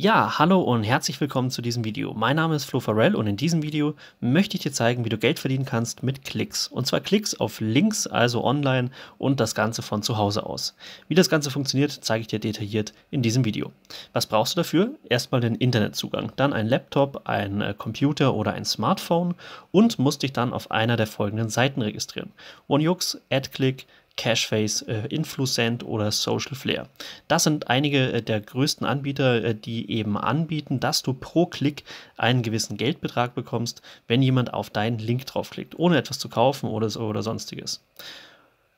Ja, hallo und herzlich willkommen zu diesem Video. Mein Name ist Flo Farrell und in diesem Video möchte ich dir zeigen, wie du Geld verdienen kannst mit Klicks. Und zwar Klicks auf Links, also online und das Ganze von zu Hause aus. Wie das Ganze funktioniert, zeige ich dir detailliert in diesem Video. Was brauchst du dafür? Erstmal den Internetzugang, dann ein Laptop, ein äh, Computer oder ein Smartphone und musst dich dann auf einer der folgenden Seiten registrieren. OneJux, AdClick, Cashface, äh, Influcent oder Social Flare. Das sind einige äh, der größten Anbieter, äh, die eben anbieten, dass du pro Klick einen gewissen Geldbetrag bekommst, wenn jemand auf deinen Link draufklickt, ohne etwas zu kaufen oder, so, oder sonstiges.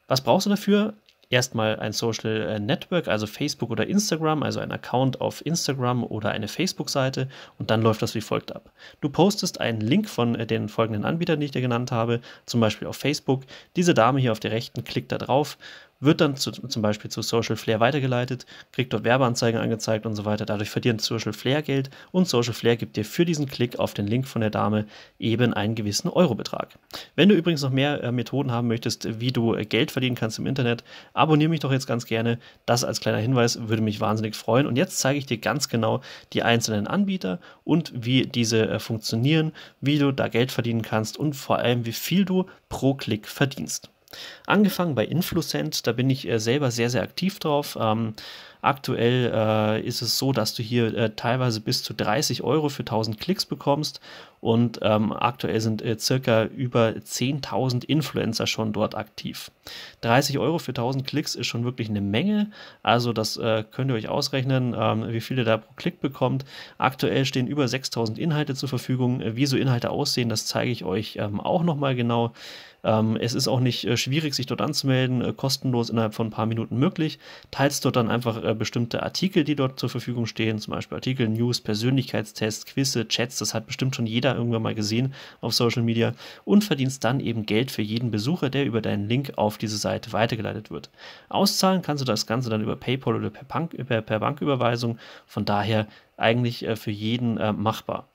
Was brauchst du dafür? erstmal ein Social äh, Network, also Facebook oder Instagram, also ein Account auf Instagram oder eine Facebook-Seite und dann läuft das wie folgt ab. Du postest einen Link von äh, den folgenden Anbietern, die ich dir genannt habe, zum Beispiel auf Facebook. Diese Dame hier auf der rechten klickt da drauf wird dann zu, zum Beispiel zu Social Flare weitergeleitet, kriegt dort Werbeanzeigen angezeigt und so weiter. Dadurch verdient Social Flare Geld und Social Flare gibt dir für diesen Klick auf den Link von der Dame eben einen gewissen Eurobetrag. Wenn du übrigens noch mehr äh, Methoden haben möchtest, wie du äh, Geld verdienen kannst im Internet, abonniere mich doch jetzt ganz gerne. Das als kleiner Hinweis würde mich wahnsinnig freuen. Und jetzt zeige ich dir ganz genau die einzelnen Anbieter und wie diese äh, funktionieren, wie du da Geld verdienen kannst und vor allem, wie viel du pro Klick verdienst. Angefangen bei Influcent, da bin ich äh, selber sehr, sehr aktiv drauf. Ähm, Aktuell äh, ist es so, dass du hier äh, teilweise bis zu 30 Euro für 1000 Klicks bekommst und ähm, aktuell sind äh, circa über 10.000 Influencer schon dort aktiv. 30 Euro für 1000 Klicks ist schon wirklich eine Menge, also das äh, könnt ihr euch ausrechnen, ähm, wie viele da pro Klick bekommt. Aktuell stehen über 6000 Inhalte zur Verfügung. Wie so Inhalte aussehen, das zeige ich euch ähm, auch nochmal genau. Ähm, es ist auch nicht äh, schwierig, sich dort anzumelden, äh, kostenlos innerhalb von ein paar Minuten möglich. Teils dort dann einfach äh, bestimmte Artikel, die dort zur Verfügung stehen, zum Beispiel Artikel, News, Persönlichkeitstests, Quizze, Chats, das hat bestimmt schon jeder irgendwann mal gesehen auf Social Media und verdienst dann eben Geld für jeden Besucher, der über deinen Link auf diese Seite weitergeleitet wird. Auszahlen kannst du das Ganze dann über PayPal oder per, Bank, per, per Banküberweisung, von daher eigentlich äh, für jeden äh, machbar.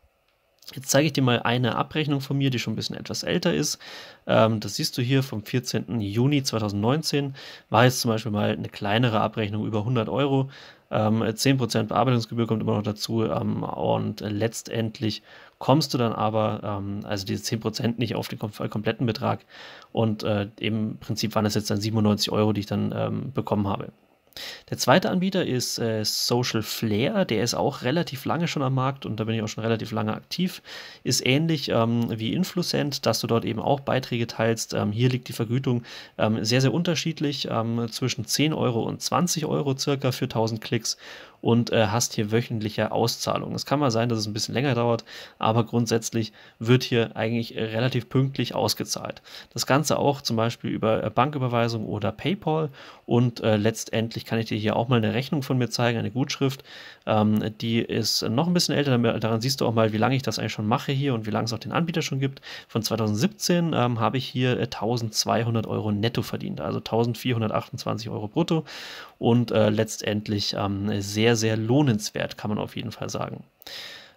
Jetzt zeige ich dir mal eine Abrechnung von mir, die schon ein bisschen etwas älter ist. Ähm, das siehst du hier vom 14. Juni 2019. War jetzt zum Beispiel mal eine kleinere Abrechnung über 100 Euro. Ähm, 10% Bearbeitungsgebühr kommt immer noch dazu. Ähm, und letztendlich kommst du dann aber, ähm, also diese 10% nicht auf den kom äh, kompletten Betrag. Und äh, im Prinzip waren es jetzt dann 97 Euro, die ich dann ähm, bekommen habe. Der zweite Anbieter ist äh, Social Flare, der ist auch relativ lange schon am Markt und da bin ich auch schon relativ lange aktiv. Ist ähnlich ähm, wie Influcent, dass du dort eben auch Beiträge teilst. Ähm, hier liegt die Vergütung ähm, sehr, sehr unterschiedlich ähm, zwischen 10 Euro und 20 Euro circa für 1000 Klicks und äh, hast hier wöchentliche Auszahlungen. Es kann mal sein, dass es ein bisschen länger dauert, aber grundsätzlich wird hier eigentlich relativ pünktlich ausgezahlt. Das Ganze auch zum Beispiel über äh, Banküberweisung oder PayPal und äh, letztendlich tatsächlich kann ich dir hier auch mal eine Rechnung von mir zeigen, eine Gutschrift. Ähm, die ist noch ein bisschen älter, daran siehst du auch mal, wie lange ich das eigentlich schon mache hier und wie lange es auch den Anbieter schon gibt. Von 2017 ähm, habe ich hier 1200 äh, Euro netto verdient, also 1428 Euro brutto und äh, letztendlich ähm, sehr, sehr lohnenswert, kann man auf jeden Fall sagen.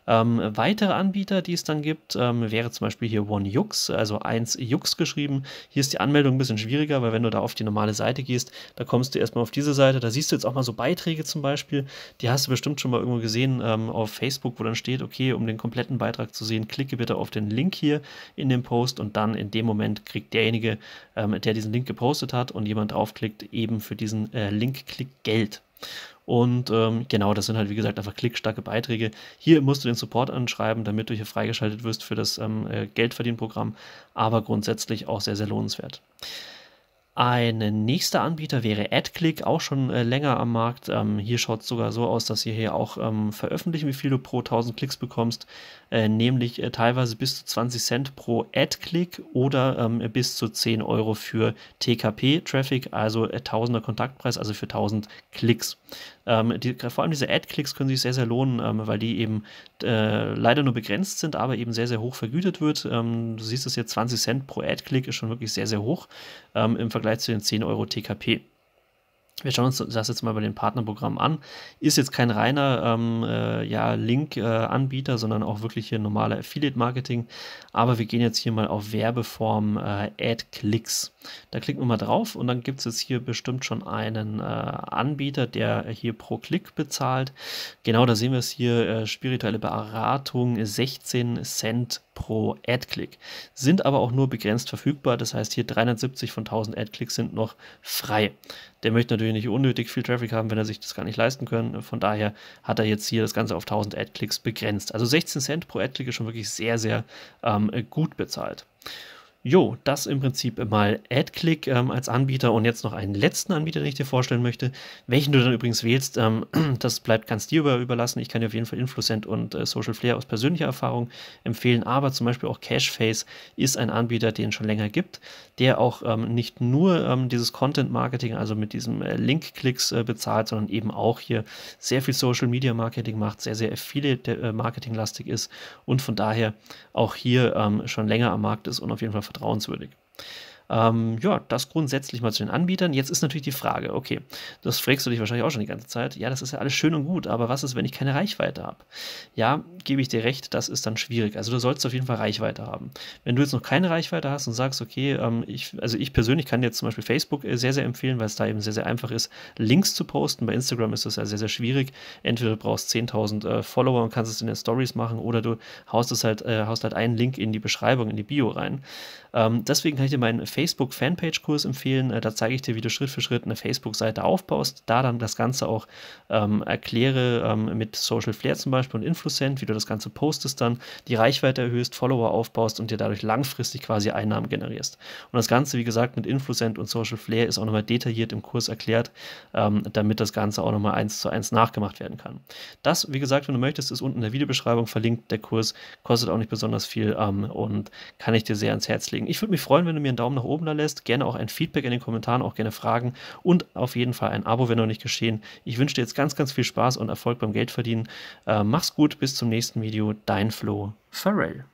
Ähm, weitere Anbieter, die es dann gibt, ähm, wäre zum Beispiel hier OneJux, also 1Jux geschrieben. Hier ist die Anmeldung ein bisschen schwieriger, weil wenn du da auf die normale Seite gehst, da kommst du erstmal auf diese Seite. Da siehst du jetzt auch mal so Beiträge zum Beispiel. Die hast du bestimmt schon mal irgendwo gesehen ähm, auf Facebook, wo dann steht, okay, um den kompletten Beitrag zu sehen, klicke bitte auf den Link hier in dem Post und dann in dem Moment kriegt derjenige, ähm, der diesen Link gepostet hat und jemand draufklickt, eben für diesen äh, Link Geld. Und ähm, genau, das sind halt, wie gesagt, einfach klickstarke Beiträge. Hier musst du den Support anschreiben, damit du hier freigeschaltet wirst für das ähm, äh, Geldverdienprogramm, aber grundsätzlich auch sehr, sehr lohnenswert. Ein nächster Anbieter wäre AdClick, auch schon äh, länger am Markt. Ähm, hier schaut es sogar so aus, dass sie hier auch ähm, veröffentlichen, wie viel du pro 1000 Klicks bekommst, äh, nämlich äh, teilweise bis zu 20 Cent pro AdClick oder ähm, bis zu 10 Euro für TKP-Traffic, also 1000er äh, Kontaktpreis, also für 1000 Klicks ähm, die, vor allem diese ad clicks können sich sehr, sehr lohnen, ähm, weil die eben äh, leider nur begrenzt sind, aber eben sehr, sehr hoch vergütet wird. Ähm, du siehst es jetzt, 20 Cent pro ad click ist schon wirklich sehr, sehr hoch ähm, im Vergleich zu den 10 Euro TKP wir schauen uns das jetzt mal bei den Partnerprogrammen an. Ist jetzt kein reiner ähm, äh, ja, Link-Anbieter, äh, sondern auch wirklich hier normaler Affiliate-Marketing. Aber wir gehen jetzt hier mal auf Werbeform äh, Ad-Clicks. Da klicken wir mal drauf und dann gibt es jetzt hier bestimmt schon einen äh, Anbieter, der hier pro Klick bezahlt. Genau, da sehen wir es hier, äh, spirituelle Beratung, 16 Cent pro Ad-Click, sind aber auch nur begrenzt verfügbar. Das heißt, hier 370 von 1000 Ad-Clicks sind noch frei. Der möchte natürlich nicht unnötig viel Traffic haben, wenn er sich das gar nicht leisten kann. Von daher hat er jetzt hier das Ganze auf 1000 Ad-Clicks begrenzt. Also 16 Cent pro Ad-Click ist schon wirklich sehr, sehr ähm, gut bezahlt. Jo, das im Prinzip mal AdClick ähm, als Anbieter und jetzt noch einen letzten Anbieter, den ich dir vorstellen möchte. Welchen du dann übrigens wählst, ähm, das bleibt ganz dir über, überlassen. Ich kann dir auf jeden Fall Influcent und äh, Social Flair aus persönlicher Erfahrung empfehlen, aber zum Beispiel auch Cashface ist ein Anbieter, den es schon länger gibt, der auch ähm, nicht nur ähm, dieses Content Marketing, also mit diesen äh, Link-Klicks äh, bezahlt, sondern eben auch hier sehr viel Social Media Marketing macht, sehr, sehr Affiliate äh, Marketing lastig ist und von daher auch hier ähm, schon länger am Markt ist und auf jeden Fall vertraut vertrauenswürdig. Ähm, ja, das grundsätzlich mal zu den Anbietern. Jetzt ist natürlich die Frage, okay, das fragst du dich wahrscheinlich auch schon die ganze Zeit. Ja, das ist ja alles schön und gut, aber was ist, wenn ich keine Reichweite habe? Ja, gebe ich dir recht, das ist dann schwierig. Also du sollst auf jeden Fall Reichweite haben. Wenn du jetzt noch keine Reichweite hast und sagst, okay, ähm, ich, also ich persönlich kann dir jetzt zum Beispiel Facebook äh, sehr, sehr empfehlen, weil es da eben sehr, sehr einfach ist, Links zu posten. Bei Instagram ist das ja sehr, sehr schwierig. Entweder du brauchst 10.000 äh, Follower und kannst es in den Stories machen oder du haust, es halt, äh, haust halt einen Link in die Beschreibung, in die Bio rein. Ähm, deswegen kann ich dir meinen Facebook Facebook-Fanpage-Kurs empfehlen. Äh, da zeige ich dir, wie du Schritt für Schritt eine Facebook-Seite aufbaust, da dann das Ganze auch ähm, erkläre ähm, mit Social Flair zum Beispiel und Influencent, wie du das Ganze postest dann, die Reichweite erhöhst, Follower aufbaust und dir dadurch langfristig quasi Einnahmen generierst. Und das Ganze, wie gesagt, mit Influencent und Social Flair ist auch nochmal detailliert im Kurs erklärt, ähm, damit das Ganze auch nochmal eins zu eins nachgemacht werden kann. Das, wie gesagt, wenn du möchtest, ist unten in der Videobeschreibung verlinkt. Der Kurs kostet auch nicht besonders viel ähm, und kann ich dir sehr ans Herz legen. Ich würde mich freuen, wenn du mir einen Daumen nach oben da lässt, gerne auch ein Feedback in den Kommentaren, auch gerne Fragen und auf jeden Fall ein Abo, wenn noch nicht geschehen. Ich wünsche dir jetzt ganz, ganz viel Spaß und Erfolg beim Geldverdienen. Äh, mach's gut, bis zum nächsten Video. Dein Flo. Farewell.